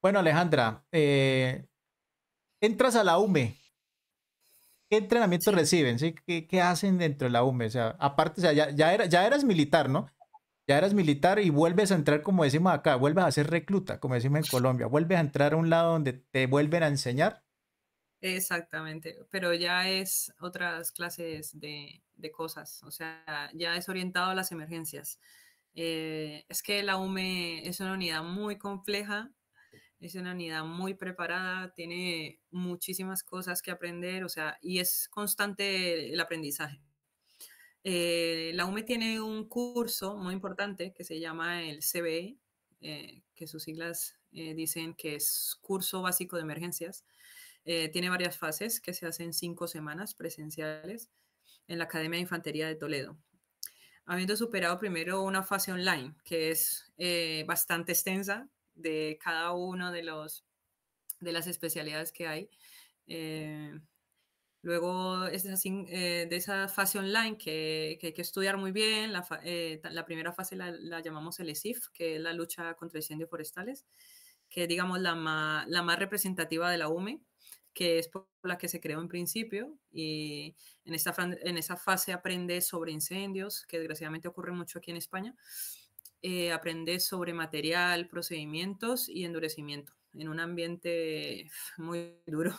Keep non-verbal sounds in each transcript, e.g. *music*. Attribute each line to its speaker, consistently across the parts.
Speaker 1: Bueno, Alejandra, eh, entras a la UME. ¿Qué entrenamiento reciben? ¿sí? ¿Qué, hacen dentro de la UME? sea, aparte, ya, eras militar, ¿no? Ya eras militar y vuelves a entrar, como decimos acá, vuelves a ser recluta, como decimos en Colombia, vuelves a entrar a un lado donde te vuelven a enseñar.
Speaker 2: Exactamente, pero ya es otras clases de, cosas, o sea, ya es orientado a las emergencias. Eh, es que la UME es una unidad muy compleja es una unidad muy preparada, tiene muchísimas cosas que aprender, o sea, y es constante el aprendizaje. Eh, la UME tiene un curso muy importante que se llama el CBE, eh, que sus siglas eh, dicen que es Curso Básico de Emergencias. tiene varias fases que se hacen cinco semanas presenciales en la Academia de Infantería de Toledo. Habiendo superado primero una fase online, que es bastante extensa, de cada uno de los de las especialidades que hay. Eh, luego es eh, de esa fase online que, que, hay que estudiar muy bien. La, eh, primera fase la, llamamos el ESIF, que es la lucha contra incendios forestales, que es, digamos, la más, representativa de la UME, que es por la que se creó en principio. Y en, esta, en esa fase aprende sobre incendios, que desgraciadamente ocurre mucho aquí en España. Eh, aprendes sobre material, procedimientos y endurecimiento en un ambiente *laughs* muy duro.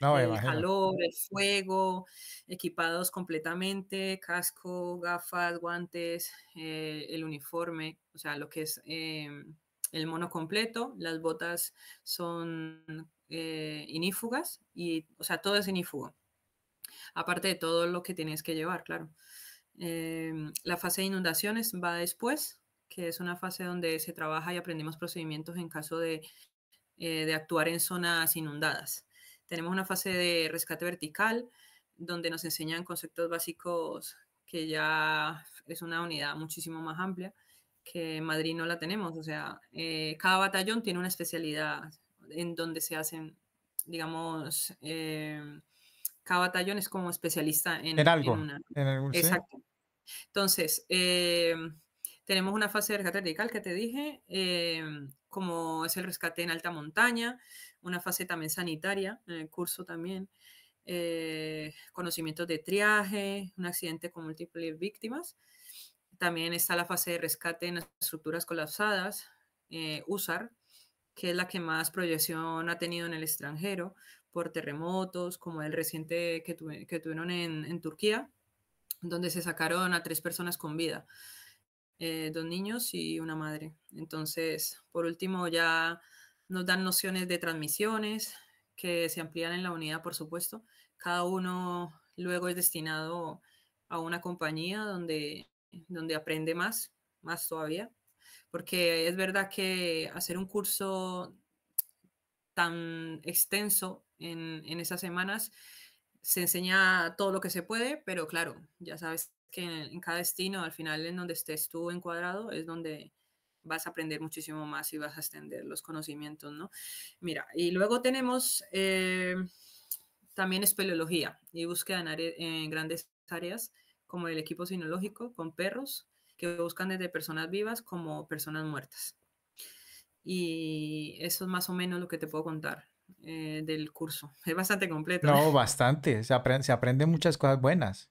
Speaker 2: el eh, calor, el fuego, equipados completamente, casco, gafas, guantes, eh, el uniforme, o sea, lo que es em, el mono completo, las botas son inífugas y, o sea, todo es inífugo. Aparte de todo lo que tienes que llevar, claro. Em, la fase de inundaciones va después, que es una fase donde se trabaja y aprendemos procedimientos en caso eh, de, actuar en zonas inundadas. Tenemos una fase de rescate vertical, donde nos enseñan conceptos básicos que ya es una unidad muchísimo más amplia, que en Madrid no la tenemos. O sea, eh, cada batallón tiene una especialidad en donde se hacen, digamos, eh, cada batallón es como especialista en, en algo. exacto. Entonces, tenemos una fase de rescate radical que te dije, eh, como es el rescate en alta montaña, una fase también sanitaria, en el curso también, eh, conocimientos de triaje, un accidente con múltiples víctimas. También está la fase de rescate en estructuras colapsadas, eh, USAR, que es la que más proyección ha tenido en el extranjero por terremotos, como el reciente que, tuvieron en Turquía, donde se sacaron a tres personas con vida. Eh, dos niños y una madre. Entonces, por último, ya nos dan nociones de transmisiones que se amplían en la unidad, por supuesto. Cada uno luego es destinado a una compañía donde, donde aprende más, más todavía, porque es verdad que hacer un curso tan extenso en, en esas semanas se enseña todo lo que se puede, pero claro, ya sabes que en, cada destino, al final en donde estés tú encuadrado, es donde vas a aprender muchísimo más y vas a extender los conocimientos, ¿no? Mira, y luego tenemos eh, también espeleología y búsqueda en, grandes áreas, como el equipo sinológico con perros, que buscan desde personas vivas como personas muertas. Y eso es más o menos lo que te puedo contar eh, del curso. *laughs* Es bastante completo. No,
Speaker 1: bastante. Se, aprende, se aprenden muchas cosas buenas.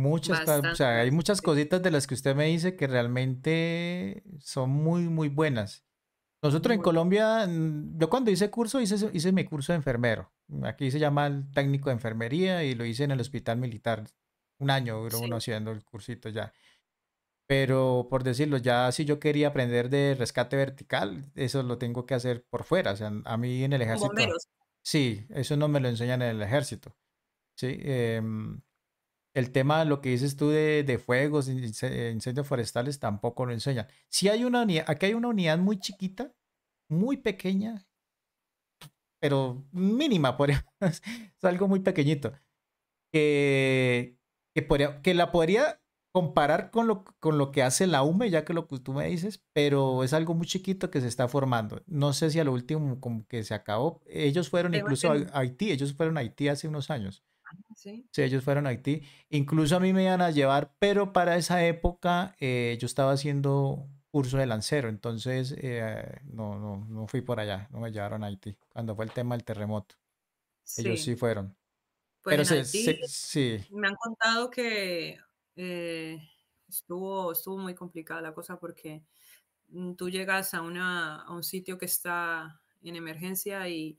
Speaker 1: Muchas, hay muchas cositas de las que usted me dice que realmente son muy, muy buenas. Nosotros en Colombia, mm, yo cuando hice curso, hice, hice mi curso de enfermero. Aquí se llama el técnico de enfermería y lo hice en el hospital militar. Un año duró uno haciendo el cursito ya. Pero por decirlo, ya si yo quería aprender de rescate vertical, eso lo tengo que hacer por fuera. O sea, a mí en el ejército. Sí, eso no me lo enseñan en el ejército. Sí. Eh, el tema, lo que dices tú de, de fuegos, eh, incendios forestales, tampoco lo enseña Si hay una unidad, aquí hay una unidad muy chiquita, muy pequeña, pero mínima, *laughs* por es algo muy pequeñito, que, que, la podría comparar con lo, con lo que hace la UME, ya que lo que tú me dices, pero es algo muy chiquito que se está formando. No sé si a lo último como que se acabó. Ellos fueron incluso a Haití, ellos fueron a Haití hace unos años. Sí. sí, ellos fueron a Haití. Incluso a mí me iban a llevar, pero para esa época eh, yo estaba haciendo curso de lancero, entonces eh, no, no, no fui por allá, no me llevaron a Haití, cuando fue el tema del terremoto. Ellos sí fueron. Pues pero sí.
Speaker 2: Me han contado que eh, estuvo, estuvo muy complicada la cosa porque mm, tú llegas a, una, a un sitio que está en emergencia y,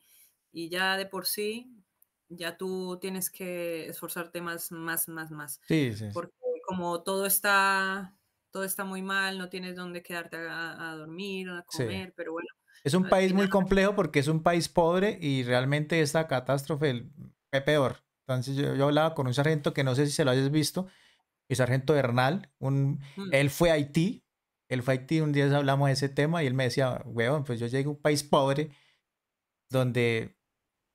Speaker 2: y ya de por sí ya tú tienes que esforzarte más, más, más, más. Sí, sí. Porque como todo está, todo está muy mal, no tienes dónde quedarte a, a dormir, a comer, pero bueno.
Speaker 1: Es un país muy complejo porque es un país pobre y realmente esta catástrofe es peor. Entonces yo, hablaba con un sargento que no sé si se lo hayas visto, el sargento Bernal, un, mm. él fue a Haití, él fue a Haití, un día hablamos de ese tema y él me decía, weón, pues yo llegué a un país pobre donde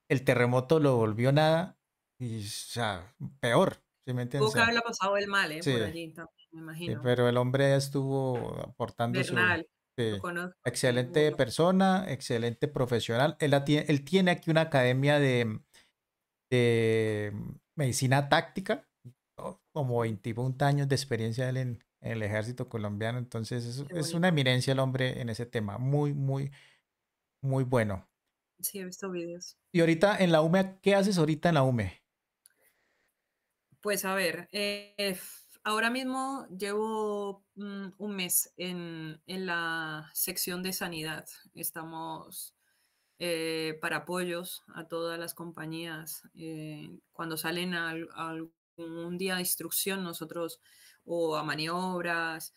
Speaker 1: el terremoto lo volvió nada y, o sea, peor. ¿sí me entiendes? pasado el mal, ¿eh? me
Speaker 2: imagino. pero
Speaker 1: el hombre estuvo aportando Excelente persona, excelente profesional. Él, tiene, aquí una academia de, de medicina táctica, como 21 años de experiencia él en, el ejército colombiano. Entonces es, una eminencia el hombre en ese tema. Muy, muy, muy bueno.
Speaker 2: Sí, he visto videos.
Speaker 1: Y ahorita en la UME, ¿qué haces ahorita en la UME?
Speaker 2: Pues a ver, eh, eh, ahora mismo llevo mm, un mes en, la sección de sanidad. Estamos eh, para apoyos a todas las compañías. cuando salen algún día de instrucción, nosotros o a maniobras,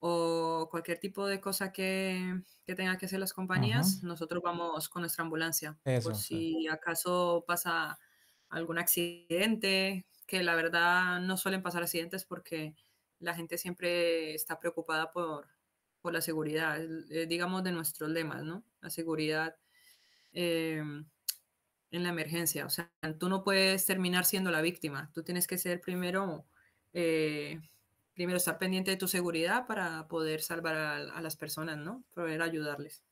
Speaker 2: o cualquier tipo de cosa que, que tengan que hacer las compañías, nosotros vamos con nuestra ambulancia. por si acaso pasa algún accidente, que la verdad no suelen pasar accidentes porque la gente siempre está preocupada por, por la seguridad, eh, digamos, de nuestros lemas, ¿no? La seguridad em, en la emergencia. O sea, tú no puedes terminar siendo la víctima, tú tienes que ser primero... Eh, primero estar pendiente de tu seguridad para poder salvar a, las personas, ¿no? Poder ayudarles.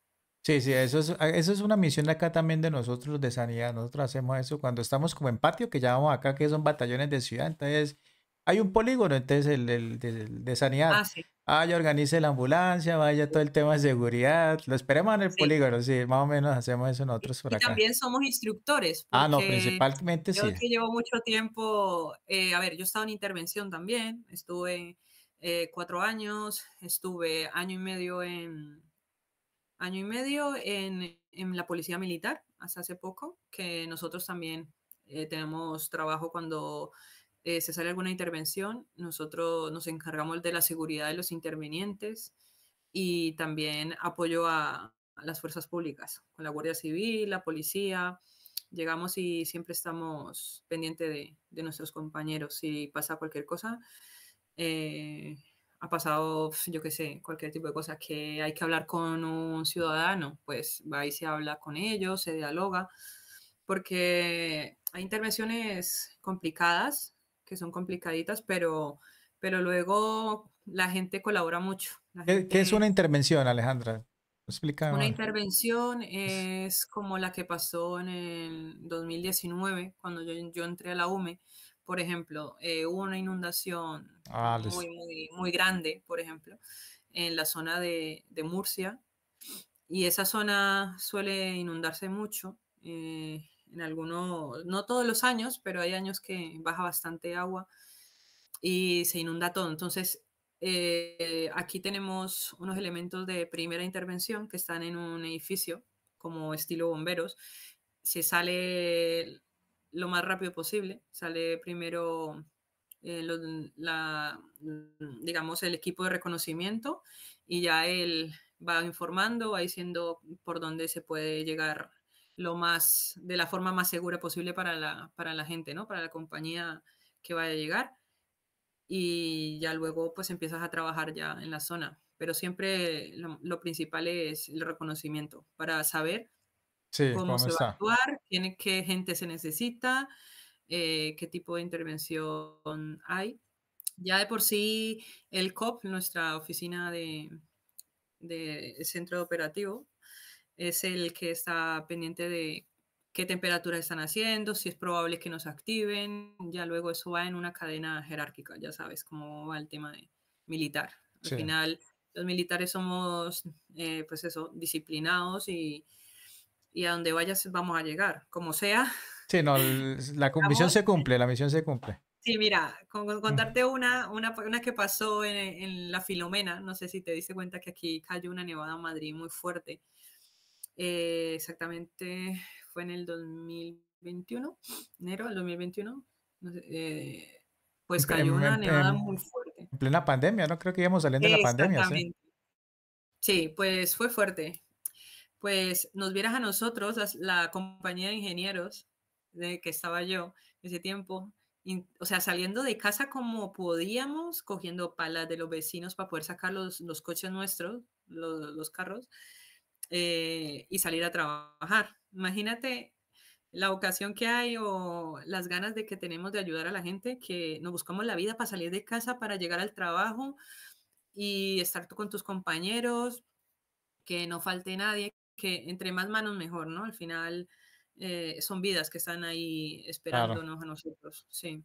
Speaker 1: Sí, sí, eso es, eso es una misión acá también de nosotros de sanidad. Nosotros hacemos eso cuando estamos como en patio, que llamamos acá, que son batallones de ciudad. Entonces, hay un polígono, entonces, el, el de, sanidad. Ah, sí. Ah, ya organice la ambulancia, vaya todo el tema de seguridad. Lo esperemos en el polígono, sí, más o menos hacemos eso nosotros por y también
Speaker 2: somos instructores. Ah, no, principalmente sí. Yo que llevo mucho tiempo, eh, a ver, yo he estado en intervención también, estuve eh, cuatro años, estuve año y medio en año y medio en, en la policía militar, hasta hace poco, que nosotros también eh, tenemos trabajo cuando eh, se sale alguna intervención, nosotros nos encargamos de la seguridad de los intervinientes y también apoyo a las fuerzas públicas, con la Guardia Civil, la policía. Llegamos y siempre estamos pendientes de, nuestros compañeros. Si pasa cualquier cosa, eh, ha pasado, yo qué sé, cualquier tipo de cosa que hay que hablar con un ciudadano, pues va y se habla con ellos, se dialoga, porque hay intervenciones complicadas que son complicaditas, pero, pero luego la gente colabora mucho. ¿Qué, es una
Speaker 1: intervención, Alejandra? Explícame. Una
Speaker 2: intervención es como la que pasó en el 2019, cuando yo, yo entré a la UME. Por ejemplo, eh, hubo una inundación ah, muy, muy, muy, grande, por ejemplo, en la zona de, de Murcia. Y esa zona suele inundarse mucho. Eh, en algunos, no todos los años, pero hay años que baja bastante agua y se inunda todo. Entonces, eh, aquí tenemos unos elementos de primera intervención que están en un edificio como estilo bomberos. Se sale lo más rápido posible, sale primero eh, la, digamos, el equipo de reconocimiento y ya él va informando, va diciendo por dónde se puede llegar lo más, de la forma más segura posible para la, para la gente, ¿no? Para la compañía que vaya a llegar. Y ya luego pues empiezas a trabajar ya en la zona. Pero siempre lo, principal es el reconocimiento para saber cómo, se va a actuar, qué gente se necesita, eh, qué tipo de intervención hay. Ya de por sí el COP, nuestra oficina de, de centro operativo, es el que está pendiente de qué temperatura están haciendo, si es probable que nos activen, ya luego eso va en una cadena jerárquica, ya sabes cómo va el tema de militar. Al final, los militares somos, eh, pues eso, disciplinados y, y, a donde vayas vamos a llegar, como sea.
Speaker 1: Sí, no, la misión se cumple, la misión se cumple.
Speaker 2: Sí, mira, con, contarte una, una, una, que pasó en, en, la Filomena, no sé si te diste cuenta que aquí cayó una nevada en Madrid muy fuerte. Eh, exactamente fue en el 2021, enero del 2021. Eh, pues cayó una nevada muy fuerte.
Speaker 1: En plena pandemia, ¿no? Creo que íbamos saliendo de la pandemia. Sí.
Speaker 2: sí, pues fue fuerte. Pues nos vieras a nosotros, la, compañía de ingenieros de que estaba yo ese tiempo, o sea, saliendo de casa como podíamos, cogiendo palas de los vecinos para poder sacar los, coches nuestros, los, carros, eh, y salir a trabajar. Imagínate la ocasión que hay o las ganas de que tenemos de ayudar a la gente, que nos buscamos la vida para salir de casa, para llegar al trabajo y estar tú con tus compañeros, que no falte nadie, que entre más manos mejor, ¿no? Al final eh, son vidas que están ahí esperándonos a nosotros, sí.